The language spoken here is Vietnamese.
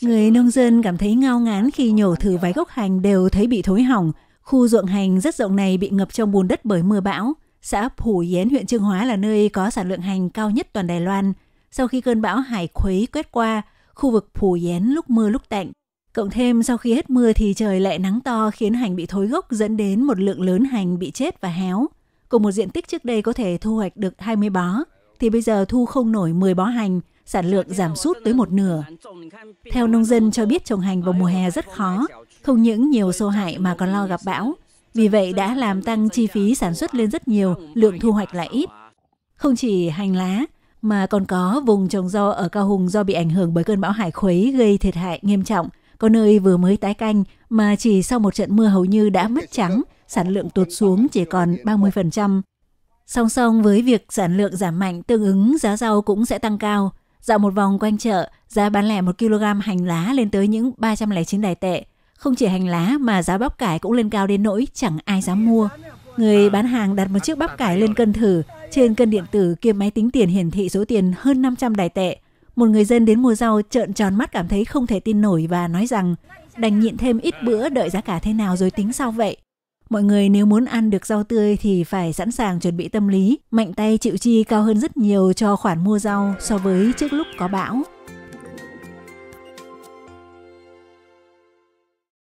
Người nông dân cảm thấy ngao ngán khi nhổ thử vài gốc hành đều thấy bị thối hỏng. Khu ruộng hành rất rộng này bị ngập trong bùn đất bởi mưa bão. Xã Phủ Yến, huyện Trương Hóa là nơi có sản lượng hành cao nhất toàn Đài Loan. Sau khi cơn bão hải khuấy quét qua, khu vực Phủ Yến lúc mưa lúc tạnh. Cộng thêm sau khi hết mưa thì trời lại nắng to khiến hành bị thối gốc dẫn đến một lượng lớn hành bị chết và héo. Cùng một diện tích trước đây có thể thu hoạch được 20 bó, thì bây giờ thu không nổi 10 bó hành, sản lượng giảm sút tới một nửa. Theo nông dân cho biết trồng hành vào mùa hè rất khó, không những nhiều sâu hại mà còn lo gặp bão. Vì vậy đã làm tăng chi phí sản xuất lên rất nhiều, lượng thu hoạch lại ít. Không chỉ hành lá, mà còn có vùng trồng rau ở Cao Hùng do bị ảnh hưởng bởi cơn bão hải khuấy gây thiệt hại nghiêm trọng. Có nơi vừa mới tái canh mà chỉ sau một trận mưa hầu như đã mất trắng, sản lượng tụt xuống chỉ còn 30%. Song song với việc sản lượng giảm mạnh, tương ứng giá rau cũng sẽ tăng cao. Dạo một vòng quanh chợ, Giá bán lẻ 1 kg hành lá lên tới những 309 đài tệ. Không chỉ hành lá mà giá bắp cải cũng lên cao đến nỗi chẳng ai dám mua. Người bán hàng đặt một chiếc bắp cải lên cân thử, trên cân điện tử kia máy tính tiền hiển thị số tiền hơn 500 đài tệ. Một người dân đến mua rau trợn tròn mắt cảm thấy không thể tin nổi và nói rằng đành nhịn thêm ít bữa đợi giá cả thế nào rồi tính sau vậy. Mọi người nếu muốn ăn được rau tươi thì phải sẵn sàng chuẩn bị tâm lý, mạnh tay chịu chi cao hơn rất nhiều cho khoản mua rau so với trước lúc có bão.